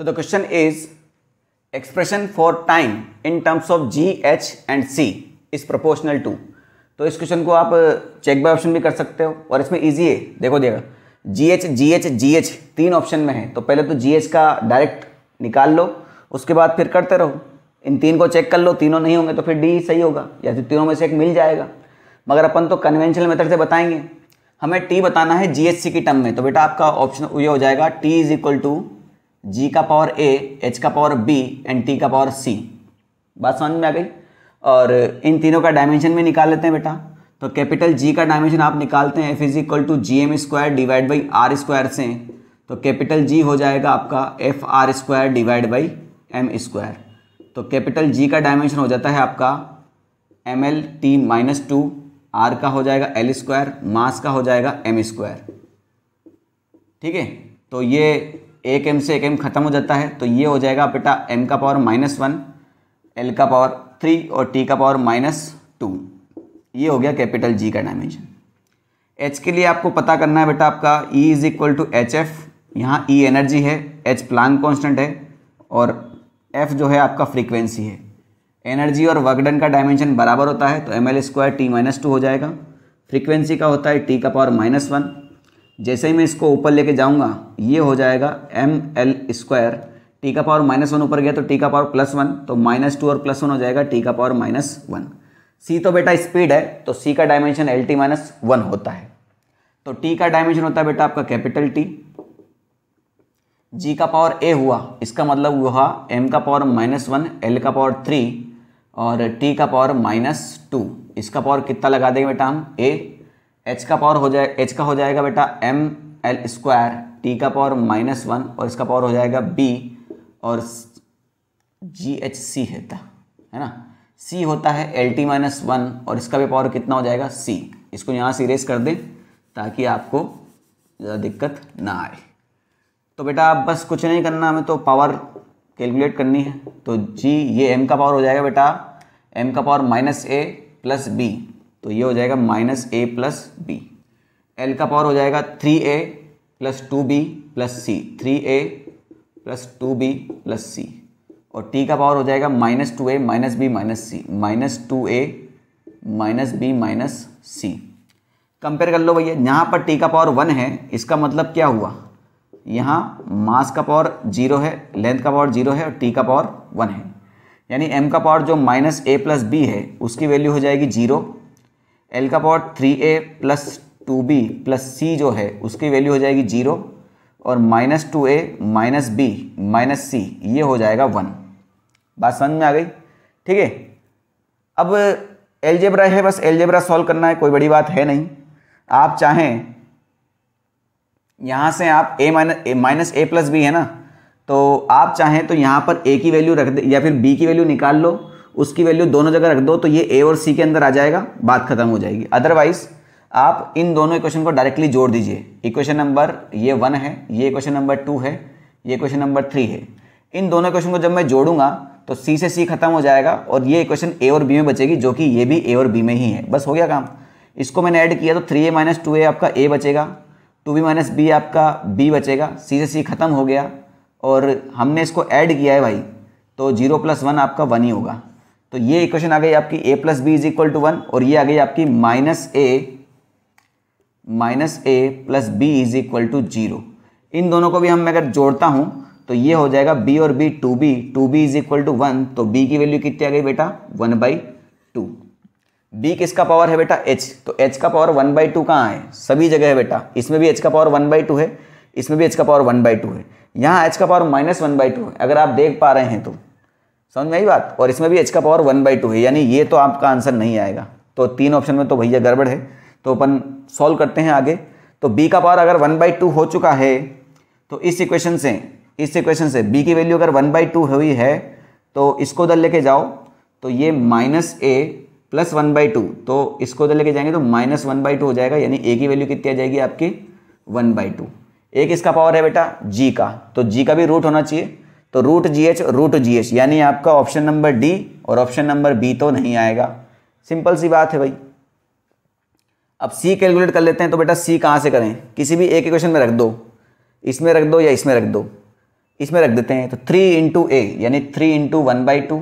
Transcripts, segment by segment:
so the question is expression for time in terms of G H and C is proportional to तो इस question को आप check by option भी कर सकते हो और इसमें इजी है देखो देगा G H G H G H तीन ऑप्शन में है तो पहले तो जी एच का डायरेक्ट निकाल लो उसके बाद फिर करते रहो इन तीन को चेक कर लो तीनों नहीं होंगे तो फिर डी सही होगा या फिर तीनों में से एक मिल जाएगा मगर अपन तो कन्वेंशनल मेथड से बताएंगे हमें टी बताना है सी की टर्म में तो बेटा आपका ऑप्शन ये हो जाएगा T is equal to G का पावर ए एच का पावर बी एंड टी का पावर सी बात समझ में आ गई और इन तीनों का डायमेंशन भी निकाल लेते हैं बेटा तो कैपिटल जी का डायमेंशन आप निकालते हैं F is equal to G M square divide by R square से तो कैपिटल जी हो जाएगा आपका F R square divide by M square तो कैपिटल जी का डायमेंशन हो जाता है आपका M L T minus two R का हो जाएगा एल स्क्वायर मास का हो जाएगा एम स्क्वायर ठीक है तो ये एक एम से एक एम खत्म हो जाता है तो ये हो जाएगा बेटा एम का पावर माइनस वन एल का पावर थ्री और टी का पावर माइनस टू ये हो गया कैपिटल जी का डायमेंशन एच के लिए आपको पता करना है बेटा आपका E is equal to H F यहाँ ई e एनर्जी है एच प्लान कॉन्स्टेंट है और एफ जो है आपका फ्रीक्वेंसी है एनर्जी और वर्कडन का डायमेंशन बराबर होता है तो M L square T minus two हो जाएगा फ्रीक्वेंसी का होता है टी का पावर माइनस वन जैसे ही मैं इसको ऊपर लेके जाऊंगा ये हो जाएगा एम एल स्क्वायर टी का पावर माइनस वन ऊपर गया तो टी का पावर प्लस वन तो माइनस टू और प्लस वन हो जाएगा टी का पावर माइनस वन सी तो बेटा स्पीड है तो सी का dimension L T minus one होता है तो टी का डायमेंशन होता है बेटा आपका कैपिटल टी जी का पावर ए हुआ इसका मतलब हुआ एम का पावर माइनस वन एल का पावर थ्री और टी का पावर माइनस टू इसका पावर कितना लगा देंगे बेटा हम ए एच का पावर हो जाए एच का हो जाएगा बेटा एम एल स्क्वायर टी का पावर माइनस वन और इसका पावर हो जाएगा बी और जी एच सी होता है ना सी होता है एल टी माइनस वन और इसका भी पावर कितना हो जाएगा सी इसको यहाँ से इरेज कर दें ताकि आपको ज़्यादा दिक्कत ना आए तो बेटा आप बस कुछ नहीं करना हमें तो पावर कैलकुलेट करनी है तो जी ये एम का पावर हो जाएगा बेटा एम का power minus A plus B तो ये हो जाएगा minus A plus B L का पावर हो जाएगा three A plus two B plus C three A plus two B plus C और टी का पावर हो जाएगा minus two A minus B minus C minus two A minus B minus C compare कर लो भैया यहाँ पर T का पावर वन है इसका मतलब क्या हुआ यहाँ मास का पावर जीरो है लेंथ का पावर जीरो है और टी का पावर वन है यानी एम का पावर जो माइनस ए प्लस बी है उसकी वैल्यू हो जाएगी जीरो एल का power three A plus two B plus C जो है उसकी वैल्यू हो जाएगी जीरो और minus two A minus B minus C ये हो जाएगा वन बात समझ में आ गई ठीक है अब एलजेब्रा है बस एलजेब्रा सॉल्व करना है कोई बड़ी बात है नहीं आप चाहें यहाँ से आप A minus A minus A plus B है ना तो आप चाहें तो यहाँ पर ए की वैल्यू रख दे या फिर बी की वैल्यू निकाल लो उसकी वैल्यू दोनों जगह रख दो तो ये ए और सी के अंदर आ जाएगा बात खत्म हो जाएगी अदरवाइज आप इन दोनों इक्वेशन को डायरेक्टली जोड़ दीजिए इक्वेशन नंबर ये वन है ये इक्वेशन नंबर टू है ये क्वेश्चन नंबर थ्री है इन दोनों क्वेश्चन को जब मैं जोड़ूंगा तो सी से सी खत्म हो जाएगा और ये इक्वेशन ए और बी में बचेगी जो कि ये भी ए और बी में ही है बस हो गया काम इसको मैंने ऐड किया तो three A minus two A आपका ए बचेगा टू बी माइनस बी आपका बी बचेगा सी से सी खत्म हो गया और हमने इसको ऐड किया है भाई तो जीरो प्लस वन आपका वन ही होगा तो ये इक्वेशन आ गई आपकी A plus B is equal to one और ये आ गई आपकी minus A minus A plus B is equal to zero इन दोनों को भी हम अगर जोड़ता हूँ तो ये हो जाएगा बी और B two B two B is equal to one तो बी की वैल्यू कितनी आ गई बेटा वन बाई टू बी किसका पावर है बेटा एच तो एच का पावर वन बाई टू कहाँ है सभी जगह है बेटा इसमें भी एच का पावर वन बाई टू है इसमें भी एच का पावर वन बाई टू है यहाँ एच का power minus one by two है अगर आप देख पा रहे हैं तो समझ में आई बात और इसमें भी एच का पावर वन बाई टू है यानी ये तो आपका आंसर नहीं आएगा तो तीन ऑप्शन में तो भैया गड़बड़ है तो अपन सॉल्व करते हैं आगे तो बी का पावर अगर वन बाई टू हो चुका है तो इस इक्वेशन से इस इक्वेशन से बी की वैल्यू अगर वन बाई टू हुई है तो इसको उधर लेके जाओ तो ये minus A plus one by two तो इसको उधर लेके जाएंगे तो माइनस वन बाई टू हो जाएगा यानी ए की वैल्यू कितनी आ जाएगी आपकी वन बाई टू एक इसका पावर है बेटा जी का तो जी का भी रूट होना चाहिए तो root G H root G H यानी आपका ऑप्शन नंबर डी और ऑप्शन नंबर बी तो नहीं आएगा सिंपल सी बात है भाई अब सी कैलकुलेट कर लेते हैं तो बेटा सी कहाँ से करें किसी भी एक इक्वेशन में रख दो इसमें रख दो या इसमें रख दो इसमें रख देते हैं तो थ्री इंटू ए यानी three into one by two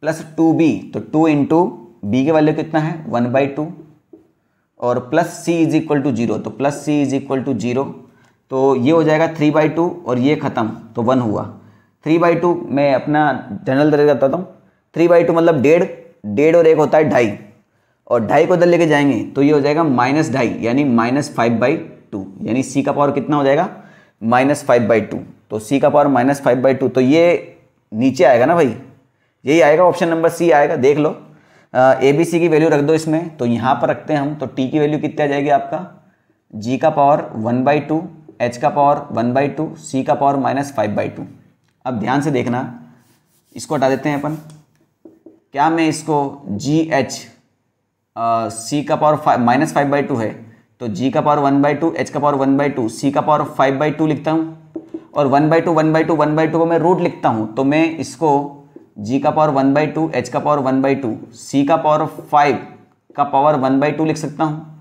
plus two B तो टू इंटू बी के वैल्यू कितना है वन बाई टू और plus C is equal to zero तो plus C is equal to zero तो ये हो जाएगा थ्री बाई टू और ये ख़त्म तो वन हुआ थ्री बाई टू मैं अपना जनरल तरीका बताता हूँ थ्री बाई टू मतलब डेढ़ डेढ़ और एक होता है ढाई और ढाई को दर लेके जाएंगे तो ये हो जाएगा माइनस ढाई यानी माइनस फाइव बाई टू यानी सी का पावर कितना हो जाएगा माइनस फाइव बाई टू तो सी का power minus five by two तो ये नीचे आएगा ना भाई यही आएगा ऑप्शन नंबर सी आएगा देख लो ए बी सी की वैल्यू रख दो इसमें तो यहाँ पर रखते हैं हम तो टी की वैल्यू कितनी आ जाएगी आपका जी का power one by two H का power one by two C का power minus five by two अब ध्यान से देखना इसको हटा देते हैं अपन क्या मैं इसको जी एच सी का power five minus five by two है तो जी का power one by two H का power one by two C का पावर फाइव बाई टू लिखता हूँ और one by two one by two one by two को मैं रूट लिखता हूँ तो मैं इसको जी का power one by two H का power one by two C का पावर फाइव का पावर वन बाई टू लिख सकता हूँ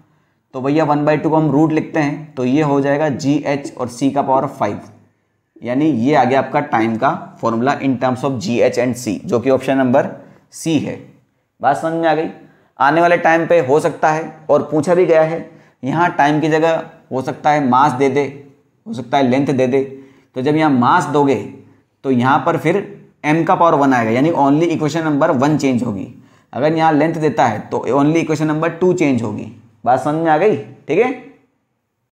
तो भैया वन बाई टू को हम रूट लिखते हैं तो ये हो जाएगा जी एच और सी का पावर फाइव यानी ये आ गया आपका टाइम का formula in terms of G H and C जो कि ऑप्शन नंबर सी है बात समझ में आ गई आने वाले टाइम पे हो सकता है और पूछा भी गया है यहाँ टाइम की जगह हो सकता है मास दे दे हो सकता है लेंथ दे दे तो जब यहाँ मास दोगे तो यहाँ पर फिर एम का पावर वन आएगा यानी only equation number one change होगी अगर यहाँ लेंथ देता है तो only equation number two change होगी बात समझ में आ गई ठीक है